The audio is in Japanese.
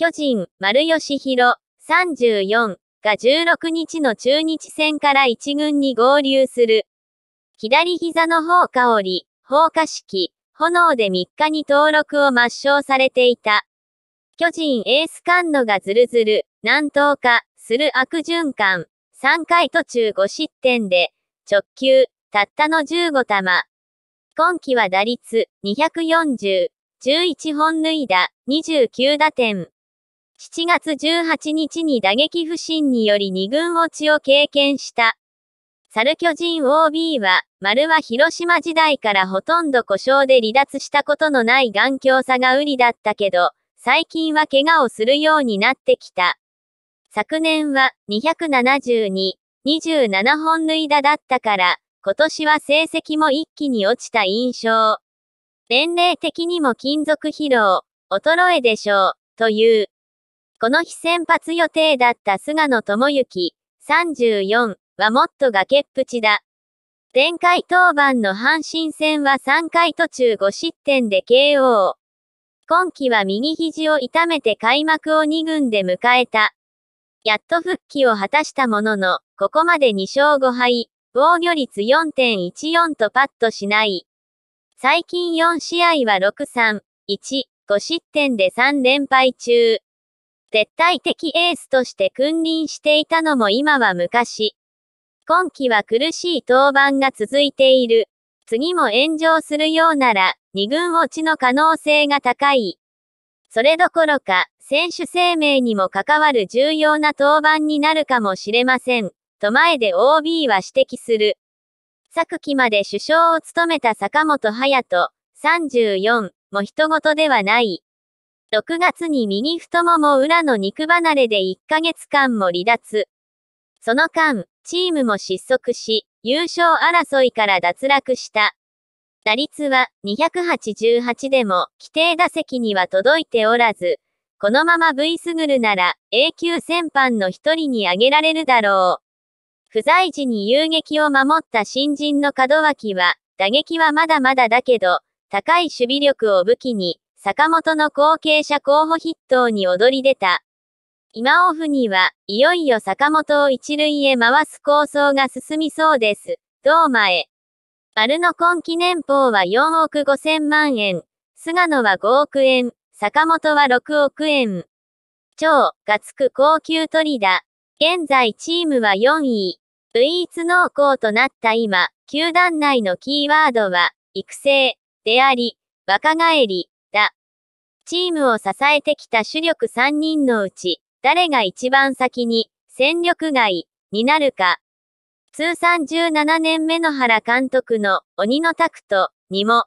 巨人、丸吉弘、34が16日の中日戦から1軍に合流する。左膝の方香り、放火式、炎で3日に登録を抹消されていた。巨人エース菅野がズルズル、南東化、する悪循環。3回途中5失点で、直球、たったの15玉。今季は打率240、11本塁打、29打点。7月18日に打撃不振により2軍落ちを経験した。猿巨人 OB は、丸は広島時代からほとんど故障で離脱したことのない頑強さが売りだったけど、最近は怪我をするようになってきた。昨年は272、27本塁打だったから、今年は成績も一気に落ちた印象。年齢的にも金属疲労、衰えでしょう、という。この日先発予定だった菅野智之34はもっと崖っぷちだ。前回登板の阪神戦は3回途中5失点で KO。今季は右肘を痛めて開幕を2軍で迎えた。やっと復帰を果たしたものの、ここまで2勝5敗、防御率4.14とパッとしない。最近4試合は6-3、1、5失点で3連敗中。絶対的エースとして君臨していたのも今は昔。今季は苦しい登板が続いている。次も炎上するようなら、2軍落ちの可能性が高い。それどころか、選手生命にも関わる重要な登板になるかもしれません。と前で OB は指摘する。昨季まで首相を務めた坂本勇人、34も人事ではない。6月に右太もも裏の肉離れで1ヶ月間も離脱。その間、チームも失速し、優勝争いから脱落した。打率は288でも規定打席には届いておらず、このまま V スグルなら A 級戦犯の一人に挙げられるだろう。不在時に遊撃を守った新人の門脇は、打撃はまだまだだけど、高い守備力を武器に、坂本の後継者候補筆頭に躍り出た。今オフには、いよいよ坂本を一塁へ回す構想が進みそうです。どう前。丸の今期年俸は4億5千万円。菅野は5億円。坂本は6億円。超、がつく高級鳥だ。現在チームは4位。唯一濃厚となった今、球団内のキーワードは、育成、であり、若返り、チームを支えてきた主力3人のうち、誰が一番先に戦力外になるか。通算17年目の原監督の鬼のタクトにも